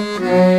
Música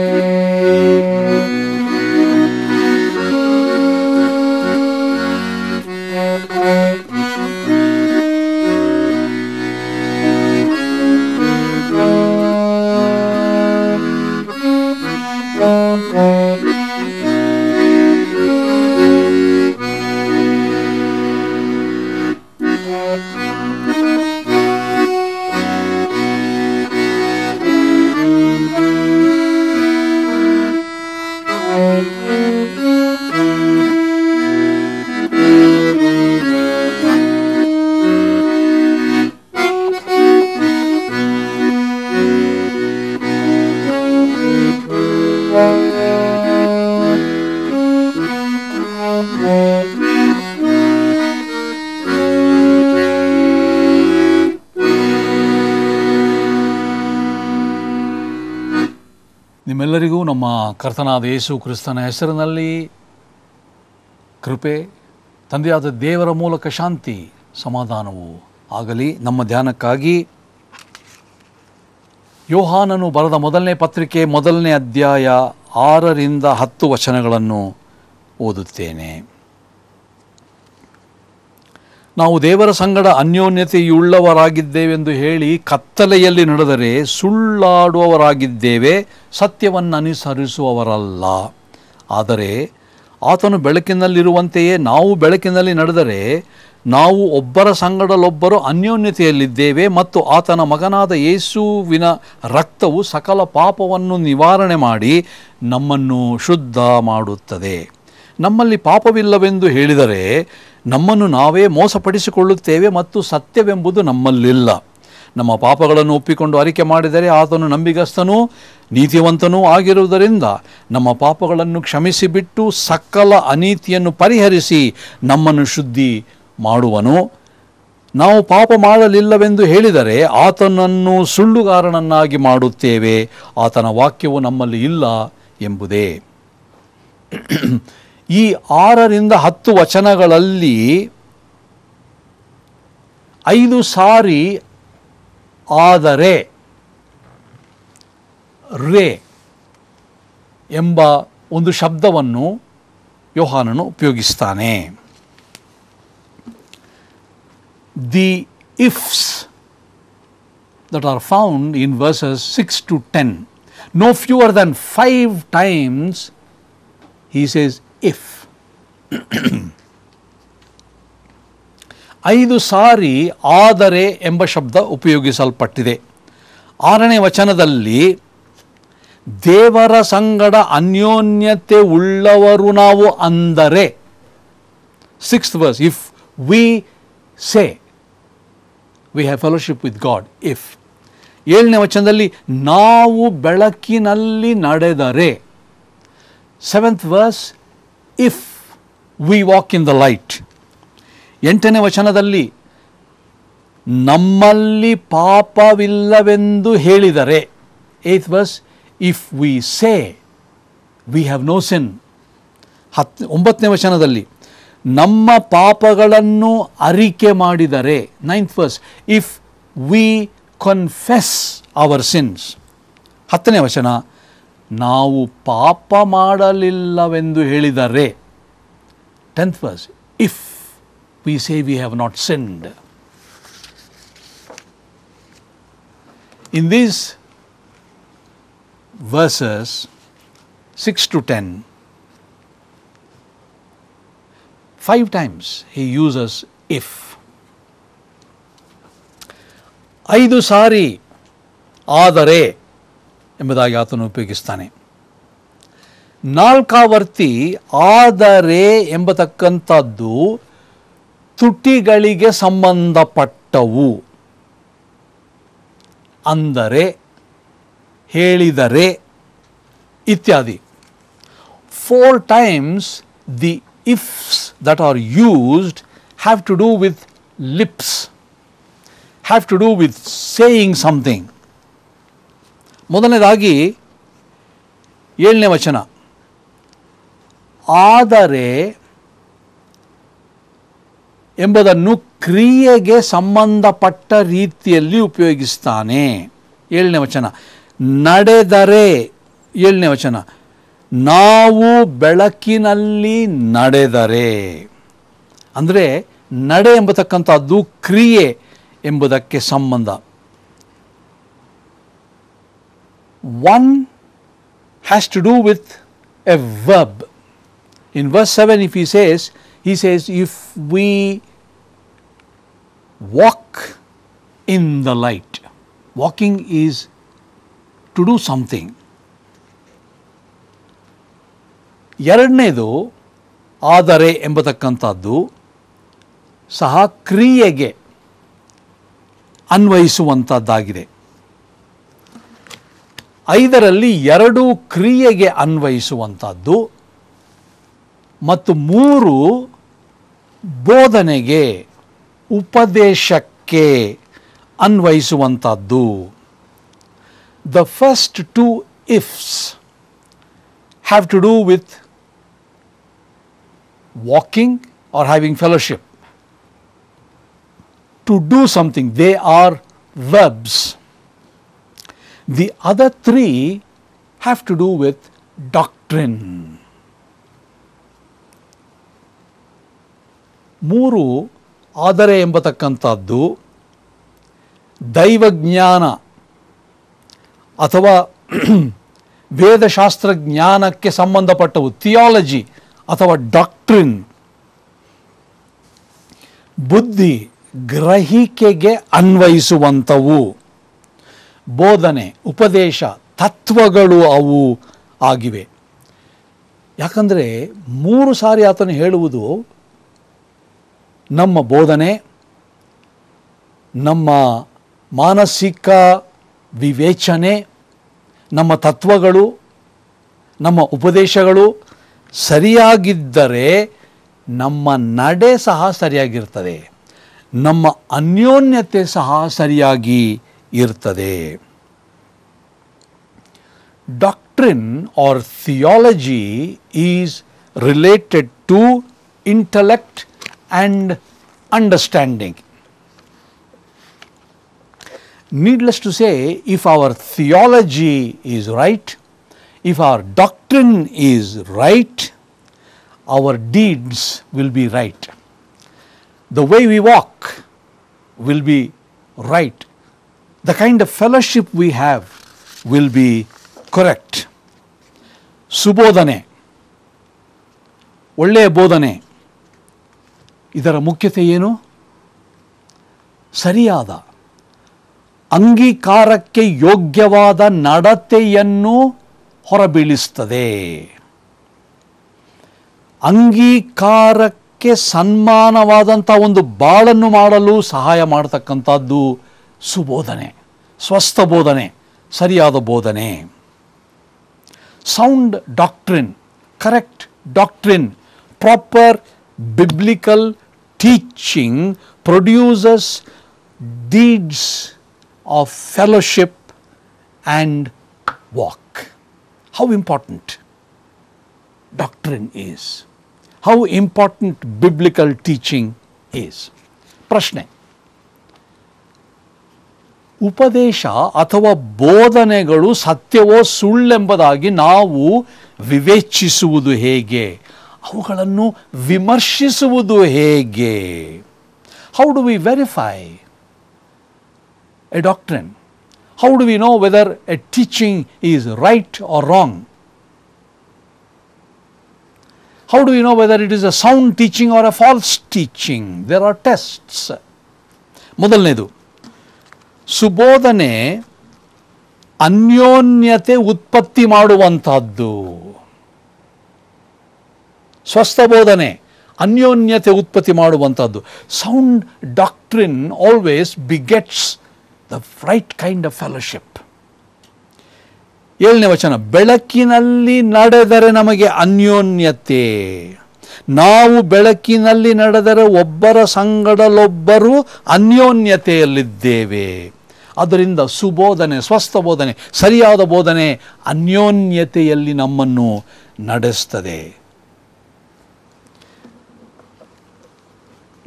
ನಿಮ್ಮೆಲ್ಲರಿಗೂ ನಮ್ಮ ಕರ್ತನಾದ ಯೇಸು ಕ್ರಿಸ್ತನ ಹೆಸರಿನಲ್ಲಿ ಕೃಪೆ ತಂದೆಯಾದ ದೇವರ ಮೂಲಕ ಶಾಂತಿ ಸಮಾಧಾನವು ಆಗಲಿ ನಮ್ಮ ಧ್ಯಾನಕ್ಕಾಗಿ ಯೋಹಾನನು ಬರೆದ ಮೊದಲನೇ ಪತ್ರಿಕೆ ಮೊದಲನೇ ಅಧ್ಯಾಯ ಆರರಿಂದ ಹತ್ತು ವಚನಗಳನ್ನು ಓದುತ್ತೇನೆ ನಾವು ದೇವರ ಸಂಗಡ ಅನ್ಯೋನ್ಯತೆಯುಳ್ಳವರಾಗಿದ್ದೇವೆಂದು ಹೇಳಿ ಕತ್ತಲೆಯಲ್ಲಿ ನಡೆದರೆ ಸುಳ್ಳಾಡುವವರಾಗಿದ್ದೇವೆ ಸತ್ಯವನ್ನು ಅನುಸರಿಸುವವರಲ್ಲ ಆದರೆ ಆತನು ಬೆಳಕಿನಲ್ಲಿರುವಂತೆಯೇ ನಾವು ಬೆಳಕಿನಲ್ಲಿ ನಡೆದರೆ ನಾವು ಒಬ್ಬರ ಸಂಗಡಲೊಬ್ಬರು ಅನ್ಯೋನ್ಯತೆಯಲ್ಲಿದ್ದೇವೆ ಮತ್ತು ಆತನ ಮಗನಾದ ಯೇಸುವಿನ ರಕ್ತವು ಸಕಲ ಪಾಪವನ್ನು ನಿವಾರಣೆ ಮಾಡಿ ನಮ್ಮನ್ನು ಶುದ್ಧ ಮಾಡುತ್ತದೆ ನಮ್ಮಲ್ಲಿ ಪಾಪವಿಲ್ಲವೆಂದು ಹೇಳಿದರೆ ನಮ್ಮನ್ನು ನಾವೇ ಮೋಸಪಡಿಸಿಕೊಳ್ಳುತ್ತೇವೆ ಮತ್ತು ಸತ್ಯವೆಂಬುದು ನಮ್ಮಲ್ಲಿಲ್ಲ ನಮ್ಮ ಪಾಪಗಳನ್ನು ಒಪ್ಪಿಕೊಂಡು ಅರಿಕೆ ಮಾಡಿದರೆ ಆತನು ನಂಬಿಗಸ್ತನೂ ನೀತಿವಂತನೂ ಆಗಿರುವುದರಿಂದ ನಮ್ಮ ಪಾಪಗಳನ್ನು ಕ್ಷಮಿಸಿಬಿಟ್ಟು ಸಕಲ ಅನೀತಿಯನ್ನು ಪರಿಹರಿಸಿ ನಮ್ಮನ್ನು ಶುದ್ಧಿ ಮಾಡುವನು ನಾವು ಪಾಪ ಮಾಡಲಿಲ್ಲವೆಂದು ಹೇಳಿದರೆ ಆತನನ್ನು ಸುಳ್ಳುಗಾರನನ್ನಾಗಿ ಮಾಡುತ್ತೇವೆ ಆತನ ವಾಕ್ಯವು ನಮ್ಮಲ್ಲಿ ಇಲ್ಲ ಎಂಬುದೇ ಈ ಆರರಿಂದ ಹತ್ತು ವಚನಗಳಲ್ಲಿ ಐದು ಸಾರಿ ಆದರೆ ರೇ ಎಂಬ ಒಂದು ಶಬ್ದವನ್ನು ಯೋಹಾನನು ಉಪಯೋಗಿಸ್ತಾನೆ the ifs that are found in verses six to ten no fewer than five times he says if ಐದು ಸಾರಿ ಆದರೆ ಎಂಬ ಶಬ್ದ ಉಪಯೋಗಿಸಲ್ಪಟ್ಟಿದೆ ಆರನೇ ವಚನದಲ್ಲಿ ದೇವರ ಸಂಗಡ ಅನ್ಯೋನ್ಯತೆ ಉಳ್ಳವರು ನಾವು ಅಂದರೆ six verse if we say we have fellowship with God if ಏಳನೇ ವಚನದಲ್ಲಿ ನಾವು ಬೆಳಕಿನಲ್ಲಿ ನಡೆದರೆ seventh verse if we walk in the light ಎಂಟನೇ ವಚನದಲ್ಲಿ ನಮ್ಮಲ್ಲಿ ಪಾಪವಿಲ್ಲವೆಂದು ಹೇಳಿದರೆ eighth verse if we say we have no sin ಹತ್ ಒಂಬತ್ತನೇ ವಚನದಲ್ಲಿ ನಮ್ಮ ಪಾಪಗಳನ್ನು ಅರಿಕೆ ಮಾಡಿದರೆ ninth verse if we confess our sins ಹತ್ತನೇ ವಚನ ನಾವು ಪಾಪ ಮಾಡಲಿಲ್ಲವೆಂದು ಹೇಳಿದರೆ tenth verse if we say we have not send In these verses 6 to 10, five times he uses if. ಐದು ಸಾರಿ ಆದರೆ ಎಂಬುದಾಗಿ ಆತನು ಉಪಯೋಗಿಸ್ತಾನೆ ನಾಲ್ಕಾವರ್ತಿ ಆದರೆ ಎಂಬತಕ್ಕಂಥದ್ದು ತುಟಿಗಳಿಗೆ ಸಂಬಂಧಪಟ್ಟವು ಅಂದರೆ ಹೇಳಿದರೆ ಇತ್ಯಾದಿ four times the ifs that are used have to do with lips have to do with saying something ಮೊದಲನೇದಾಗಿ ಏಳನೇ ವಚನ ಆದರೆ ಎಂಬುದನ್ನು ಕ್ರಿಯೆಗೆ ಸಂಬಂಧಪಟ್ಟ ರೀತಿಯಲ್ಲಿ ಉಪಯೋಗಿಸ್ತಾನೆ ಏಳನೇ ವಚನ ನಡೆದರೆ ಏಳನೇ ವಚನ ನಾವು ಬೆಳಕಿನಲ್ಲಿ ನಡೆದರೆ ಅಂದರೆ ನಡೆ ಎಂಬತಕ್ಕಂಥದ್ದು ಕ್ರಿಯೆ ಎಂಬುದಕ್ಕೆ ಸಂಬಂಧ One has to do with a verb. In verse 7 if he says, he says if we walk in the light, walking is to do something. ಎರಡನೇದು ಆದರೆ ಎಂಬತಕ್ಕಂಥದ್ದು ಸಹ ಕ್ರಿಯೆಗೆ ಅನ್ವಯಿಸುವಂಥದ್ದಾಗಿದೆ ಐದರಲ್ಲಿ ಎರಡು ಕ್ರಿಯೆಗೆ ಅನ್ವಯಿಸುವಂಥದ್ದು ಮತ್ತು ಮೂರು ಬೋಧನೆಗೆ ಉಪದೇಶಕ್ಕೆ ಅನ್ವಯಿಸುವಂಥದ್ದು the first two ifs have to do with walking or having fellowship to do something they are verbs The other three have to do with doctrine. ಮೂರು ಆದರೆ ಎಂಬತಕ್ಕಂಥದ್ದು ದೈವಜ್ಞಾನ ಅಥವಾ ವೇದಶಾಸ್ತ್ರ ಜ್ಞಾನಕ್ಕೆ ಸಂಬಂಧಪಟ್ಟವು ಥಿಯಾಲಜಿ ಅಥವಾ ಡಾಕ್ಟ್ರಿನ್ ಬುದ್ಧಿ ಗ್ರಹಿಕೆಗೆ ಅನ್ವಯಿಸುವಂಥವು ಬೋಧನೆ ಉಪದೇಶ ತತ್ವಗಳು ಅವು ಆಗಿವೆ ಯಾಕಂದರೆ ಮೂರು ಸಾರಿ ಆತನು ಹೇಳುವುದು ನಮ್ಮ ಬೋಧನೆ ನಮ್ಮ ಮಾನಸಿಕ ವಿವೇಚನೆ ನಮ್ಮ ತತ್ವಗಳು ನಮ್ಮ ಉಪದೇಶಗಳು ಸರಿಯಾಗಿದ್ದರೆ ನಮ್ಮ ನಡೆ ಸಹ ಸರಿಯಾಗಿರ್ತದೆ ನಮ್ಮ ಅನ್ಯೋನ್ಯತೆ ಸಹ ಸರಿಯಾಗಿ Irtade doctrine or theology is related to intellect and understanding. needless to say if our theology is right, if our doctrine is right, our deeds will be right. The way we walk will be right. the kind of fellowship we have will be correct. ಸುಬೋಧನೆ ಒಳ್ಳೆಯ ಬೋಧನೆ ಇದರ ಮುಖ್ಯತೆ ಏನು ಸರಿಯಾದ ಅಂಗೀಕಾರಕ್ಕೆ ಯೋಗ್ಯವಾದ ನಡತೆಯನ್ನು ಹೊರಬೀಳಿಸ್ತದೆ ಅಂಗೀಕಾರಕ್ಕೆ ಸನ್ಮಾನವಾದಂಥ ಒಂದು ಬಾಳನ್ನು ಮಾಡಲು ಸಹಾಯ ಮಾಡತಕ್ಕಂಥದ್ದು सुबोधने स्वस्थ बोधने सर बोधने sound doctrine correct doctrine proper biblical teaching produce deeds of fellowship and walk how important doctrine is how important biblical teaching is प्रश्न है ಉಪದೇಶ ಅಥವಾ ಬೋಧನೆಗಳು ಸತ್ಯವೋ ಸುಳ್ಳೆಂಬುದಾಗಿ ನಾವು ವಿವೇಚಿಸುವುದು ಹೇಗೆ ಅವುಗಳನ್ನು ವಿಮರ್ಶಿಸುವುದು ಹೇಗೆ how do we verify a doctrine how do we know whether a teaching is right or wrong how do you know whether it is a sound teaching or a false teaching there are tests ಮೊದಲನೇದು ಸುಬೋಧನೆ ಅನ್ಯೋನ್ಯತೆ ಉತ್ಪತ್ತಿ ಮಾಡುವಂಥದ್ದು ಸ್ವಸ್ಥ ಬೋಧನೆ ಅನ್ಯೋನ್ಯತೆ ಉತ್ಪತ್ತಿ ಮಾಡುವಂಥದ್ದು sound doctrine always begets the right kind of fellowship ಏಳನೇ ವಚನ ಬೆಳಕಿನಲ್ಲಿ ನಡೆದರೆ ನಮಗೆ ಅನ್ಯೋನ್ಯತೆ ನಾವು ಬೆಳಕಿನಲ್ಲಿ ನಡೆದರೆ ಒಬ್ಬರ ಸಂಗಡಲೊಬ್ಬರು ಅನ್ಯೋನ್ಯತೆಯಲ್ಲಿದ್ದೇವೆ ಅದರಿಂದ ಸುಬೋಧನೆ ಸ್ವಸ್ಥ ಬೋಧನೆ ಸರಿಯಾದ ಬೋಧನೆ ಅನ್ಯೋನ್ಯತೆಯಲ್ಲಿ ನಮ್ಮನ್ನು ನಡೆಸ್ತದೆ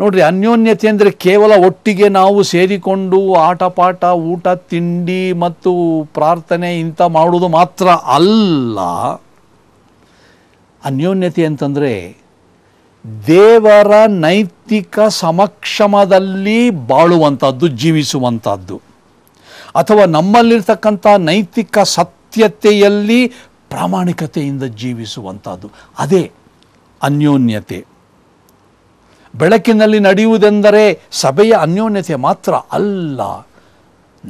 ನೋಡ್ರಿ ಅನ್ಯೋನ್ಯತೆ ಅಂದರೆ ಕೇವಲ ಒಟ್ಟಿಗೆ ನಾವು ಸೇರಿಕೊಂಡು ಆಟ ಪಾಠ ಊಟ ತಿಂಡಿ ಮತ್ತು ಪ್ರಾರ್ಥನೆ ಇಂಥ ಮಾಡುವುದು ಮಾತ್ರ ಅಲ್ಲ ಅನ್ಯೋನ್ಯತೆ ಅಂತಂದರೆ ದೇವರ ನೈತಿಕ ಸಮಕ್ಷಮದಲ್ಲಿ ಬಾಳುವಂಥದ್ದು ಜೀವಿಸುವಂಥದ್ದು ಅಥವಾ ನಮ್ಮಲ್ಲಿರ್ತಕ್ಕಂಥ ನೈತಿಕ ಸತ್ಯತೆಯಲ್ಲಿ ಪ್ರಾಮಾಣಿಕತೆಯಿಂದ ಜೀವಿಸುವಂಥದ್ದು ಅದೇ ಅನ್ಯೋನ್ಯತೆ ಬೆಳಕಿನಲ್ಲಿ ನಡೆಯುವುದೆಂದರೆ ಸಭೆಯ ಅನ್ಯೋನ್ಯತೆ ಮಾತ್ರ ಅಲ್ಲ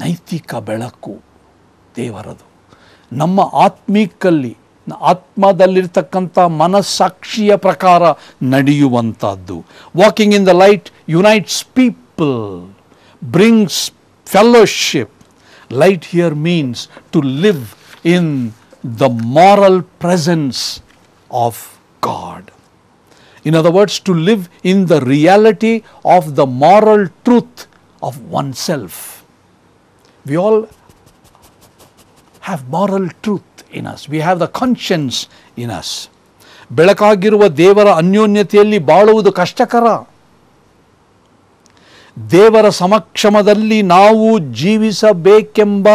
ನೈತಿಕ ಬೆಳಕು ದೇವರದು ನಮ್ಮ ಆತ್ಮೀಕಲ್ಲಿ ಆತ್ಮದಲ್ಲಿರ್ತಕ್ಕಂಥ ಮನಸ್ಸಾಕ್ಷಿಯ ಪ್ರಕಾರ ನಡೆಯುವಂಥದ್ದು walking in the light unites people brings fellowship light here means to live in the moral presence of God In other words, to live in the reality of the moral truth of oneself. We all have moral truth. In us we have the conscience in us ಬೆಳಕಾಗಿರುವ ದೇವರ ಅನ್ಯೋನ್ಯತೆಯಲ್ಲಿ ಬಾಳುವುದು ಕಷ್ಟಕರ ದೇವರ ಸಮಕ್ಷಮದಲ್ಲಿ ನಾವು ಜೀವಿಸಬೇಕೆಂಬ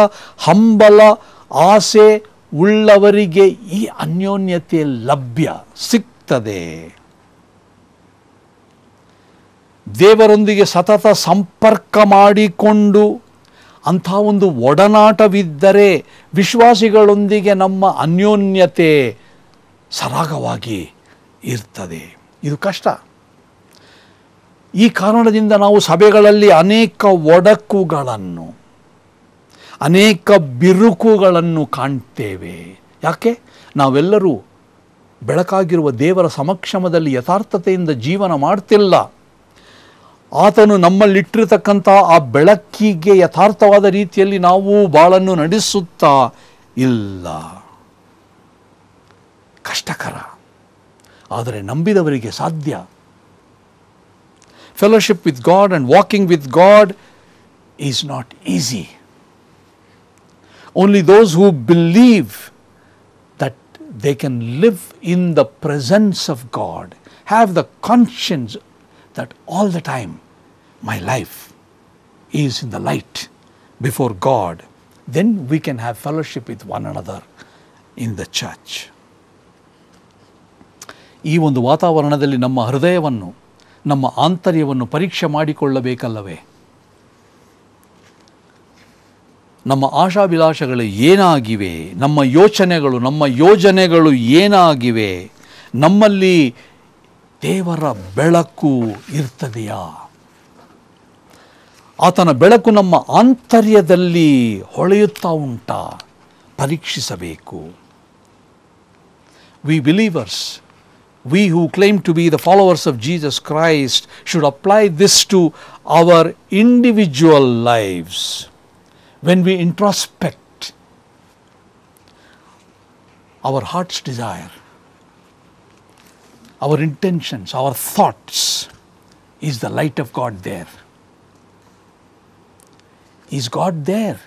ಹಂಬಲ ಆಸೆ ಉಳ್ಳವರಿಗೆ ಈ ಅನ್ಯೋನ್ಯತೆ ಲಭ್ಯ ಸಿಗ್ತದೆ ದೇವರೊಂದಿಗೆ ಸತತ ಸಂಪರ್ಕ ಮಾಡಿಕೊಂಡು ಅಂಥ ಒಂದು ಒಡನಾಟವಿದ್ದರೆ ವಿಶ್ವಾಸಿಗಳೊಂದಿಗೆ ನಮ್ಮ ಅನ್ಯೋನ್ಯತೆ ಸರಾಗವಾಗಿ ಇರ್ತದೆ ಇದು ಕಷ್ಟ ಈ ಕಾರಣದಿಂದ ನಾವು ಸಭೆಗಳಲ್ಲಿ ಅನೇಕ ಒಡಕುಗಳನ್ನು ಅನೇಕ ಬಿರುಕುಗಳನ್ನು ಕಾಣ್ತೇವೆ ಯಾಕೆ ನಾವೆಲ್ಲರೂ ಬೆಳಕಾಗಿರುವ ದೇವರ ಸಮಕ್ಷಮದಲ್ಲಿ ಯಥಾರ್ಥತೆಯಿಂದ ಜೀವನ ಮಾಡ್ತಿಲ್ಲ ಆತನು ನಮ್ಮಲ್ಲಿಟ್ಟಿರತಕ್ಕಂಥ ಆ ಬೆಳಕಿಗೆ ಯಥಾರ್ಥವಾದ ರೀತಿಯಲ್ಲಿ ನಾವು ಬಾಳನ್ನು ನಡೆಸುತ್ತಾ ಇಲ್ಲ ಕಷ್ಟಕರ ಆದರೆ ನಂಬಿದವರಿಗೆ ಸಾಧ್ಯ fellowship with God and walking with God is not easy only those who believe that they can live in the presence of God have the conscience that all the time my life is in the light before God, then we can have fellowship with one another in the church. ಈ ಒಂದು ವಾತಾವರಣದಲ್ಲಿ ನಮ್ಮ ಹೃದಯವನ್ನು ನಮ್ಮ ಆಂತರ್ಯವನ್ನು ಪರೀಕ್ಷೆ ಮಾಡಿಕೊಳ್ಳಬೇಕಲ್ಲವೇ ನಮ್ಮ ಆಶಾಭಿಲಾಷಗಳು ಏನಾಗಿವೆ ನಮ್ಮ ಯೋಚನೆಗಳು ನಮ್ಮ ಯೋಜನೆಗಳು ಏನಾಗಿವೆ ನಮ್ಮಲ್ಲಿ ದೇವರ ಬೆಳಕು ಇರ್ತದೆಯಾ ಆತನ ಬೆಳಕು ನಮ್ಮ ಆಂತರ್ಯದಲ್ಲಿ ಹೊಳೆಯುತ್ತಾ ಉಂಟಾ ಪರೀಕ್ಷಿಸಬೇಕು we believers we who claim to be the followers of Jesus Christ should apply this to our individual lives. When we introspect our heart's desire, our intentions, our thoughts, is the light of God there? Is God there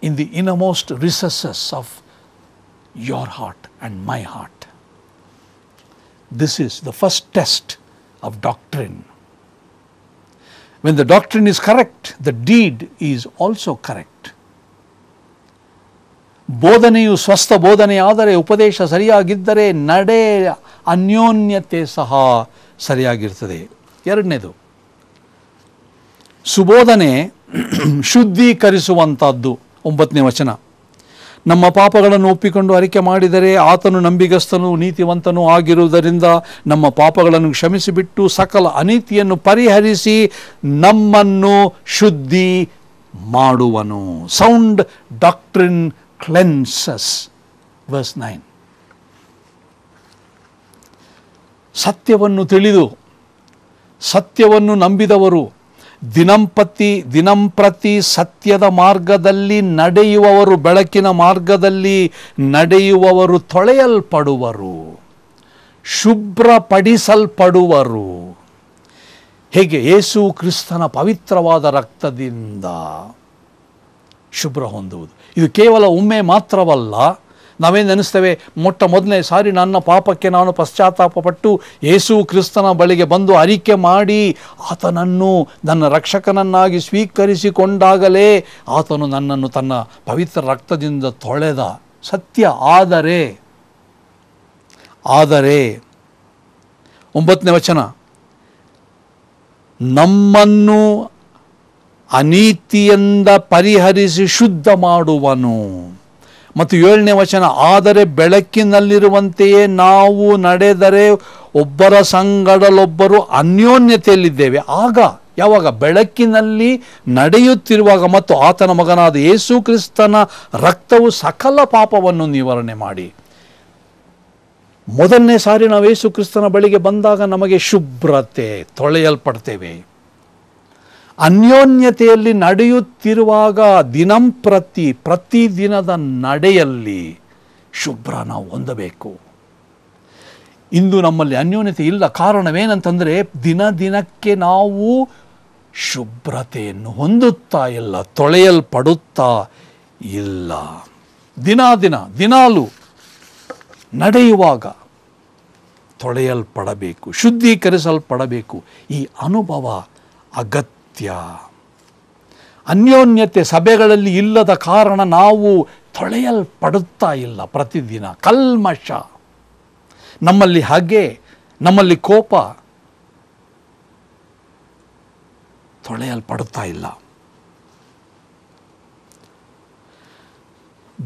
in the innermost recesses of your heart and my heart? This is the first test of doctrine. When the doctrine is correct, the deed is also correct. ಬೋಧನೆಯು ಸ್ವಸ್ಥ ಬೋಧನೆಯಾದರೆ ಉಪದೇಶ ಸರಿಯಾಗಿದ್ದರೆ ನಡೆ ಅನ್ಯೋನ್ಯತೆ ಸಹ ಸರಿಯಾಗಿರ್ತದೆ ಎರಡನೇದು ಸುಬೋಧನೆ ಶುದ್ಧೀಕರಿಸುವಂಥದ್ದು ಒಂಬತ್ತನೇ ವಚನ ನಮ್ಮ ಪಾಪಗಳನ್ನು ಒಪ್ಪಿಕೊಂಡು ಅರಿಕೆ ಮಾಡಿದರೆ ಆತನು ನಂಬಿಗಸ್ತನು ನೀತಿವಂತನೂ ಆಗಿರುವುದರಿಂದ ನಮ್ಮ ಪಾಪಗಳನ್ನು ಕ್ಷಮಿಸಿಬಿಟ್ಟು ಸಕಲ ಅನೀತಿಯನ್ನು ಪರಿಹರಿಸಿ ನಮ್ಮನ್ನು ಶುದ್ಧಿ ಮಾಡುವನು sound doctrine cleanses verse nine ಸತ್ಯವನ್ನು ತಿಳಿದು ಸತ್ಯವನ್ನು ನಂಬಿದವರು ದಿನಂಪತಿ ದಿನಂಪ್ರತಿ ಸತ್ಯದ ಮಾರ್ಗದಲ್ಲಿ ನಡೆಯುವವರು ಬೆಳಕಿನ ಮಾರ್ಗದಲ್ಲಿ ನಡೆಯುವವರು ತೊಳೆಯಲ್ಪಡುವರು ಶುಭ್ರಪಡಿಸಲ್ಪಡುವರು ಹೇಗೆ ಯೇಸು ಕ್ರಿಸ್ತನ ಪವಿತ್ರವಾದ ರಕ್ತದಿಂದ ಶುಭ್ರ ಹೊಂದುವುದು ಇದು ಕೇವಲ ಒಮ್ಮೆ ಮಾತ್ರವಲ್ಲ ನಾವೇನು ಅನಿಸ್ತೇವೆ ಮೊಟ್ಟ ಮೊದಲನೇ ಸಾರಿ ನನ್ನ ಪಾಪಕ್ಕೆ ನಾನು ಪಶ್ಚಾತ್ತಾಪಪಟ್ಟು ಯೇಸು ಕ್ರಿಸ್ತನ ಬಳಿಗೆ ಬಂದು ಅರಿಕೆ ಮಾಡಿ ಆತನನ್ನು ನನ್ನ ರಕ್ಷಕನನ್ನಾಗಿ ಸ್ವೀಕರಿಸಿಕೊಂಡಾಗಲೇ ಆತನು ನನ್ನನ್ನು ತನ್ನ ಪವಿತ್ರ ರಕ್ತದಿಂದ ತೊಳೆದ ಸತ್ಯ ಆದರೆ ಆದರೆ ಒಂಬತ್ತನೇ ವಚನ ನಮ್ಮನ್ನು ಅನೀತಿಯಿಂದ ಪರಿಹರಿಸಿ ಶುದ್ಧ ಮಾಡುವನು ಮತ್ತು ಏಳನೇ ವಚನ ಆದರೆ ಬೆಳಕಿನಲ್ಲಿರುವಂತೆಯೇ ನಾವು ನಡೆದರೆ ಒಬ್ಬರ ಸಂಗಡಲೊಬ್ಬರು ಅನ್ಯೋನ್ಯತೆಯಲ್ಲಿದ್ದೇವೆ ಆಗ ಯಾವಾಗ ಬೆಳಕಿನಲ್ಲಿ ನಡೆಯುತ್ತಿರುವಾಗ ಮತ್ತು ಆತನ ಮಗನಾದ ಯೇಸು ಕ್ರಿಸ್ತನ ರಕ್ತವು ಸಕಲ ಪಾಪವನ್ನು ನಿವಾರಣೆ ಮಾಡಿ ಮೊದಲನೇ ಸಾರಿ ನಾವು ಯೇಸು ಕ್ರಿಸ್ತನ ಬಳಿಗೆ ಬಂದಾಗ ನಮಗೆ ಶುಭ್ರತೆ ತೊಳೆಯಲ್ಪಡ್ತೇವೆ ಅನ್ಯೋನ್ಯತೆಯಲ್ಲಿ ನಡೆಯುತ್ತಿರುವಾಗ ದಿನಂಪ್ರತಿ ಪ್ರತಿದಿನದ ನಡೆಯಲ್ಲಿ ಶುಭ್ರ ನಾವು ಹೊಂದಬೇಕು ಇಂದು ನಮ್ಮಲ್ಲಿ ಅನ್ಯೋನ್ಯತೆ ಇಲ್ಲ ಕಾರಣವೇನಂತಂದರೆ ದಿನ ದಿನಕ್ಕೆ ನಾವು ಶುಭ್ರತೆಯನ್ನು ಹೊಂದುತ್ತಾ ಇಲ್ಲ ತೊಳೆಯಲ್ಪಡುತ್ತಾ ಇಲ್ಲ ದಿನ ದಿನ ದಿನಾಲು ನಡೆಯುವಾಗ ತೊಳೆಯಲ್ಪಡಬೇಕು ಶುದ್ಧೀಕರಿಸಲ್ಪಡಬೇಕು ಈ ಅನುಭವ ಅಗತ್ಯ ಅಗತ್ಯ ಅನ್ಯೋನ್ಯತೆ ಸಭೆಗಳಲ್ಲಿ ಇಲ್ಲದ ಕಾರಣ ನಾವು ತೊಳೆಯಲ್ಪಡುತ್ತಾ ಇಲ್ಲ ಪ್ರತಿದಿನ ಕಲ್ಮಶ ನಮ್ಮಲ್ಲಿ ಹಾಗೆ ನಮ್ಮಲ್ಲಿ ಕೋಪ ತೊಳೆಯಲ್ಪಡುತ್ತಾ ಇಲ್ಲ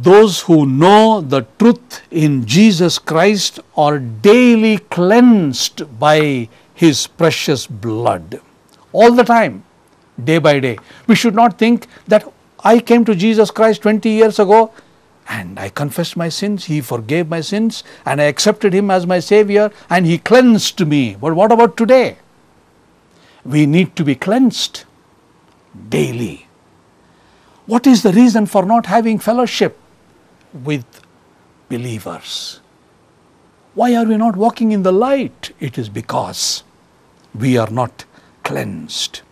those who know the truth in Jesus Christ are daily cleansed by His precious blood all the time. day by day. We should not think that I came to Jesus Christ 20 years ago and I confessed my sins, He forgave my sins, and I accepted Him as my Savior, and He cleansed me. But what about today? We need to be cleansed daily. What is the reason for not having fellowship with believers? Why are we not walking in the light? It is because we are not cleansed.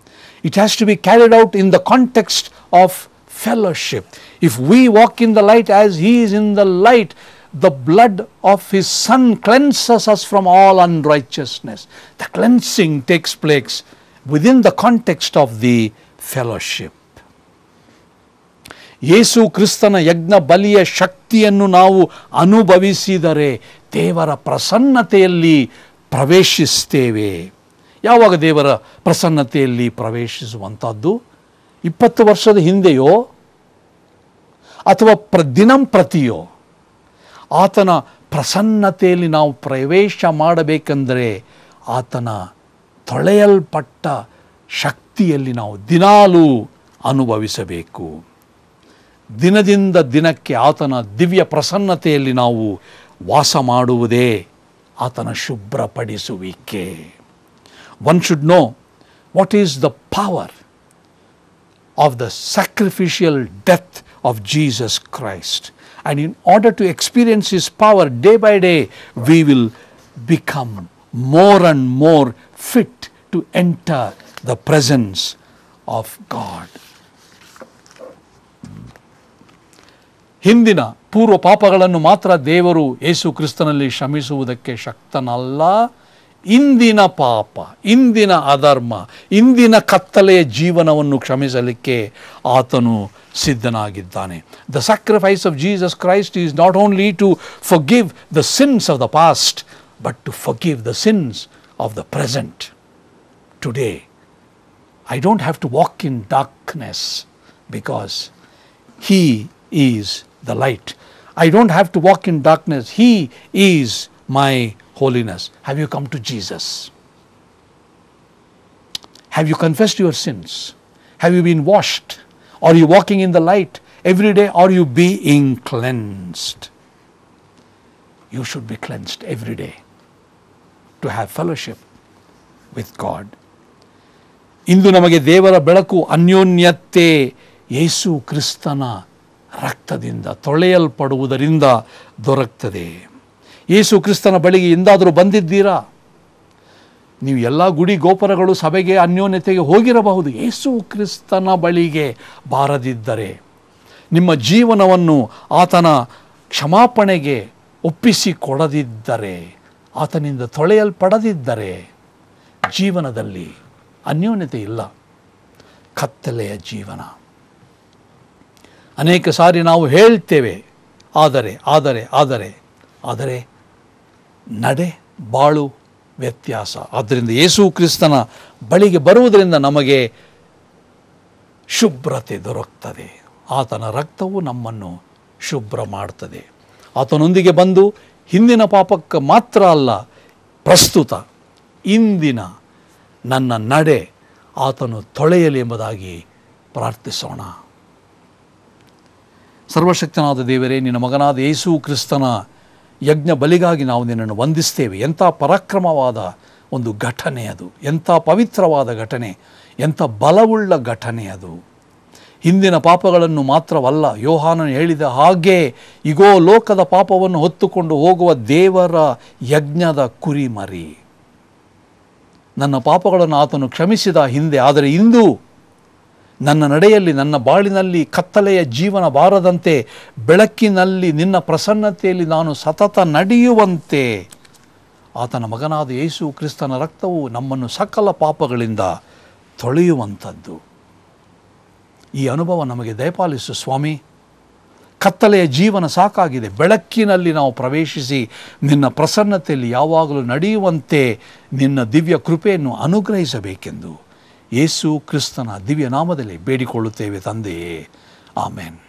It has to be carried out in the context of fellowship. If we walk in the light as He is in the light, the blood of His Son cleanses us from all unrighteousness. The cleansing takes place within the context of the fellowship. ಯೇಸು ಕ್ರಿಸ್ತನ ಯಜ್ಞ ಬಲಿಯ ಶಕ್ತಿಯನ್ನು ನಾವು ಅನುಭವಿಸಿದರೆ ದೇವರ ಪ್ರಸನ್ನತೆಯಲ್ಲಿ ಪ್ರವೇಶಿಸ್ತೇವೆ ಯಾವಾಗ ದೇವರ ಪ್ರಸನ್ನತೆಯಲ್ಲಿ ಪ್ರವೇಶಿಸುವಂಥದ್ದು ಇಪ್ಪತ್ತು ವರ್ಷದ ಹಿಂದೆಯೋ ಅಥವಾ ಪ್ರ ದಿನಂಪ್ರತಿಯೋ ಪ್ರತಿಯೋ ಆತನ ಪ್ರಸನ್ನತೆಯಲ್ಲಿ ನಾವು ಪ್ರವೇಶ ಮಾಡಬೇಕೆಂದರೆ ಆತನ ತೊಳೆಯಲ್ಪಟ್ಟ ಶಕ್ತಿಯಲ್ಲಿ ನಾವು ದಿನಾಲೂ ಅನುಭವಿಸಬೇಕು ದಿನದಿಂದ ದಿನಕ್ಕೆ ಆತನ ದಿವ್ಯ ಪ್ರಸನ್ನತೆಯಲ್ಲಿ ನಾವು ವಾಸ ಮಾಡುವುದೇ ಆತನ ಶುಭ್ರಪಡಿಸುವಿಕೆ one should know what is the power of the sacrificial death of Jesus Christ. And in order to experience His power day by day, we will become more and more fit to enter the presence of God. ಹಿಂದಿನ ಪೂರ್ವ ಪಾಪಗಳನ್ನು ಮಾತ್ರ ದೇವರು ಯೇಸು ಕ್ರಿಸ್ತನಲ್ಲಿ ಕ್ಷಮಿಸುವುದಕ್ಕೆ ಶಕ್ತನಲ್ಲ ಇಂದಿನ ಪಾಪ ಇಂದಿನ ಅಧರ್ಮ ಇಂದಿನ ಕತ್ತಲೆಯ ಜೀವನವನ್ನು ಕ್ಷಮಿಸಲಿಕ್ಕೆ ಆತನು ಸಿದ್ಧನಾಗಿದ್ದಾನೆ the sacrifice of Jesus Christ is not only to forgive the sins of the past but to forgive the sins of the present today I don't have to walk in darkness because he is the light I don't have to walk in darkness he is my holiness? Have you come to Jesus? Have you confessed your sins? Have you been washed? Are you walking in the light every day? Are you being cleansed? You should be cleansed every day to have fellowship with God. ಇಂದು ನಮಗೆ ದೇವರ ಬೆಳಕು ಅನ್ಯೋನ್ಯತೆ ಯೇಸು ಕ್ರಿಸ್ತನ ರಕ್ತದಿಂದ ತೊಳೆಯಲ್ಪಡುವುದರಿಂದ ದೊರಕ್ತದೆ ಯೇಸು ಕ್ರಿಸ್ತನ ಬಳಿಗೆ ಎಂದಾದರೂ ಬಂದಿದ್ದೀರಾ ನೀವು ಎಲ್ಲ ಗುಡಿ ಗೋಪುರಗಳು ಸಭೆಗೆ ಅನ್ಯೋನ್ಯತೆಗೆ ಹೋಗಿರಬಹುದು ಯೇಸು ಕ್ರಿಸ್ತನ ಬಳಿಗೆ ಬಾರದಿದ್ದರೆ ನಿಮ್ಮ ಜೀವನವನ್ನು ಆತನ ಕ್ಷಮಾಪಣೆಗೆ ಒಪ್ಪಿಸಿಕೊಡದಿದ್ದರೆ ಆತನಿಂದ ತೊಳೆಯಲ್ಪಡದಿದ್ದರೆ ಜೀವನದಲ್ಲಿ ಅನ್ಯೋನ್ಯತೆ ಇಲ್ಲ ಕತ್ತಲೆಯ ಜೀವನ ಅನೇಕ ಸಾರಿ ನಾವು ಹೇಳ್ತೇವೆ ಆದರೆ ಆದರೆ ಆದರೆ ಆದರೆ ನಡೆ ಬಾಳು ವ್ಯತ್ಯಾಸ ಆದ್ದರಿಂದ ಯೇಸು ಕ್ರಿಸ್ತನ ಬಳಿಗೆ ಬರುವುದರಿಂದ ನಮಗೆ ಶುಭ್ರತೆ ದೊರಕ್ತದೆ ಆತನ ರಕ್ತವು ನಮ್ಮನ್ನು ಶುಭ್ರ ಮಾಡ್ತದೆ ಆತನೊಂದಿಗೆ ಬಂದು ಹಿಂದಿನ ಪಾಪಕ್ಕೆ ಮಾತ್ರ ಅಲ್ಲ ಪ್ರಸ್ತುತ ಇಂದಿನ ನನ್ನ ನಡೆ ಆತನು ತೊಳೆಯಲಿ ಎಂಬುದಾಗಿ ಪ್ರಾರ್ಥಿಸೋಣ ಸರ್ವಶಕ್ತನಾದ ದೇವರೇ ನಿನ್ನ ಮಗನಾದ ಯೇಸು ಕ್ರಿಸ್ತನ ಯಜ್ಞ ಬಲಿಗಾಗಿ ನಾವು ನಿನ್ನನ್ನು ವಂದಿಸ್ತೇವೆ ಎಂಥ ಪರಾಕ್ರಮವಾದ ಒಂದು ಘಟನೆ ಅದು ಎಂಥ ಪವಿತ್ರವಾದ ಘಟನೆ ಎಂಥ ಬಲವುಳ್ಳ ಘಟನೆ ಅದು ಹಿಂದಿನ ಪಾಪಗಳನ್ನು ಮಾತ್ರವಲ್ಲ ಯೋಹಾನನು ಹೇಳಿದ ಹಾಗೆ ಇಗೋ ಲೋಕದ ಪಾಪವನ್ನು ಹೊತ್ತುಕೊಂಡು ಹೋಗುವ ದೇವರ ಯಜ್ಞದ ಕುರಿಮರಿ ನನ್ನ ಪಾಪಗಳನ್ನು ಆತನು ಕ್ಷಮಿಸಿದ ಹಿಂದೆ ಆದರೆ ಇಂದು ನನ್ನ ನಡೆಯಲ್ಲಿ ನನ್ನ ಬಾಳಿನಲ್ಲಿ ಕತ್ತಲೆಯ ಜೀವನ ಬಾರದಂತೆ ಬೆಳಕಿನಲ್ಲಿ ನಿನ್ನ ಪ್ರಸನ್ನತೆಯಲ್ಲಿ ನಾನು ಸತತ ನಡೆಯುವಂತೆ ಆತನ ಮಗನಾದ ಯೇಸು ಕ್ರಿಸ್ತನ ರಕ್ತವು ನಮ್ಮನ್ನು ಸಕಲ ಪಾಪಗಳಿಂದ ತೊಳೆಯುವಂಥದ್ದು ಈ ಅನುಭವ ನಮಗೆ ದಯಪಾಲಿಸು ಸ್ವಾಮಿ ಕತ್ತಲೆಯ ಜೀವನ ಸಾಕಾಗಿದೆ ಬೆಳಕಿನಲ್ಲಿ ನಾವು ಪ್ರವೇಶಿಸಿ ನಿನ್ನ ಪ್ರಸನ್ನತೆಯಲ್ಲಿ ಯಾವಾಗಲೂ ನಡೆಯುವಂತೆ ನಿನ್ನ ದಿವ್ಯ ಕೃಪೆಯನ್ನು ಅನುಗ್ರಹಿಸಬೇಕೆಂದು ಯೇಸು ಕ್ರಿಸ್ತನ ದಿವ್ಯ ನಾಮದಲ್ಲಿ ಬೇಡಿಕೊಳ್ಳುತ್ತೇವೆ ತಂದೆಯೇ ಆಮೇನ್